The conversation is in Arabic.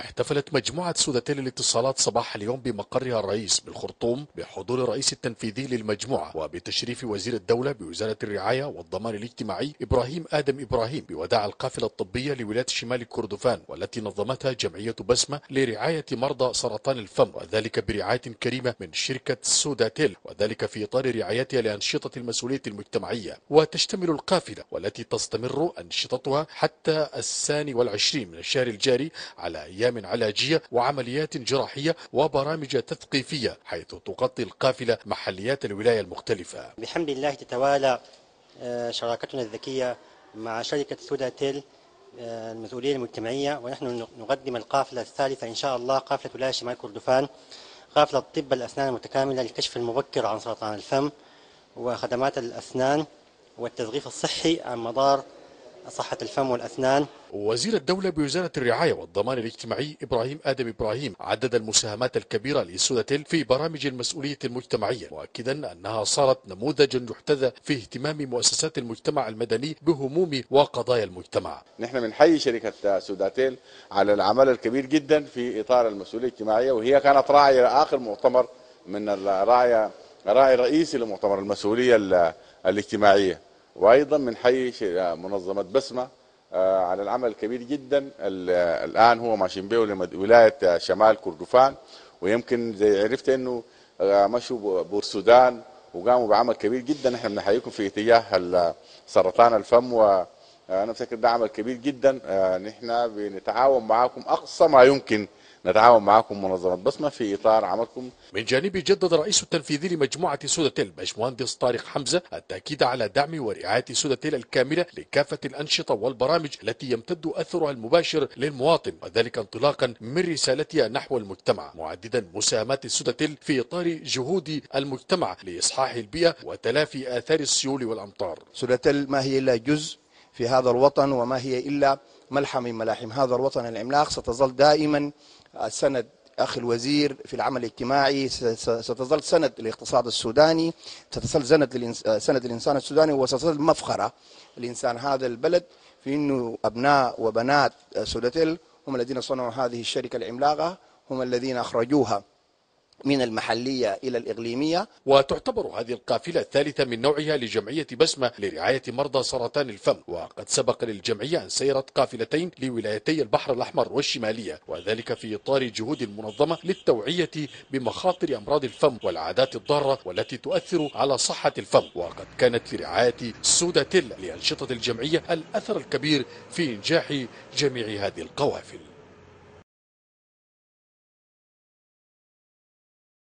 احتفلت مجموعة سوداتيل الاتصالات صباح اليوم بمقرها الرئيس بالخرطوم بحضور الرئيس التنفيذي للمجموعة وبتشريف وزير الدولة بوزارة الرعاية والضمان الاجتماعي إبراهيم آدم إبراهيم بوداع القافلة الطبية لولاية شمال كردفان والتي نظمتها جمعية بسمة لرعاية مرضى سرطان الفم وذلك برعاية كريمة من شركة سوداتيل وذلك في إطار رعايتها لأنشطة المسؤولية المجتمعية وتشتمل القافلة والتي تستمر أنشطتها حتى الثاني والعشرين من الشهر الجاري على أيام علاجية وعمليات جراحية وبرامج تثقيفية حيث تغطي القافلة محليات الولاية المختلفة بحمد الله تتوالى آه، شراكتنا الذكية مع شركة سودا تيل آه، المسؤولية المجتمعية ونحن نقدم القافلة الثالثة إن شاء الله قافلة ولاية شمال كردفان قافلة طب الأسنان المتكاملة للكشف المبكر عن سرطان الفم وخدمات الأسنان والتثقيف الصحي عن مدار صحة الفم والأسنان وزير الدولة بوزارة الرعاية والضمان الاجتماعي إبراهيم آدم إبراهيم عدد المساهمات الكبيرة لسودتيل في برامج المسؤولية المجتمعية مؤكدا أنها صارت نموذجا يحتذى في اهتمام مؤسسات المجتمع المدني بهموم وقضايا المجتمع نحن بنحيي شركة سوداتيل على العمل الكبير جدا في إطار المسؤولية الاجتماعية وهي كانت راعية آخر مؤتمر من الراعي راعي رئيسي لمؤتمر المسؤولية الاجتماعية وايضا بنحيي آه، منظمه بسمه آه، على العمل الكبير جدا آه، الان هو ماشيين به ولايه شمال كردفان ويمكن زي عرفت انه مشوا بورسودان وقاموا بعمل كبير جدا احنا بنحييكم في اتجاه سرطان الفم و انا افتكر ده عمل كبير جدا نحن بنتعاون معاكم اقصى ما يمكن نتعاون معكم منظمه بصمه في اطار عملكم. من جانبه جدد الرئيس التنفيذي لمجموعه سودتيل باشمهندس طارق حمزه التاكيد على دعم ورعايه سودتيل الكامله لكافه الانشطه والبرامج التي يمتد اثرها المباشر للمواطن وذلك انطلاقا من رسالتها نحو المجتمع معددا مساهمات سودتيل في اطار جهود المجتمع لاصحاح البيئه وتلافي اثار السيول والامطار. سودتيل ما هي الا جزء في هذا الوطن وما هي إلا ملحمة من ملاحم هذا الوطن العملاق ستظل دائما سند اخي الوزير في العمل الاجتماعي ستظل سند للاقتصاد السوداني ستظل سند سند الانسان السوداني وستظل مفخره لانسان هذا البلد في انه ابناء وبنات سودتيل هم الذين صنعوا هذه الشركه العملاقه هم الذين اخرجوها من المحلية إلى الإقليمية وتعتبر هذه القافلة الثالثة من نوعها لجمعية بسمة لرعاية مرضى سرطان الفم وقد سبق للجمعية أن سيرت قافلتين لولايتي البحر الأحمر والشمالية وذلك في إطار جهود المنظمة للتوعية بمخاطر أمراض الفم والعادات الضارة والتي تؤثر على صحة الفم وقد كانت لرعاية سودة لأنشطة الجمعية الأثر الكبير في إنجاح جميع هذه القوافل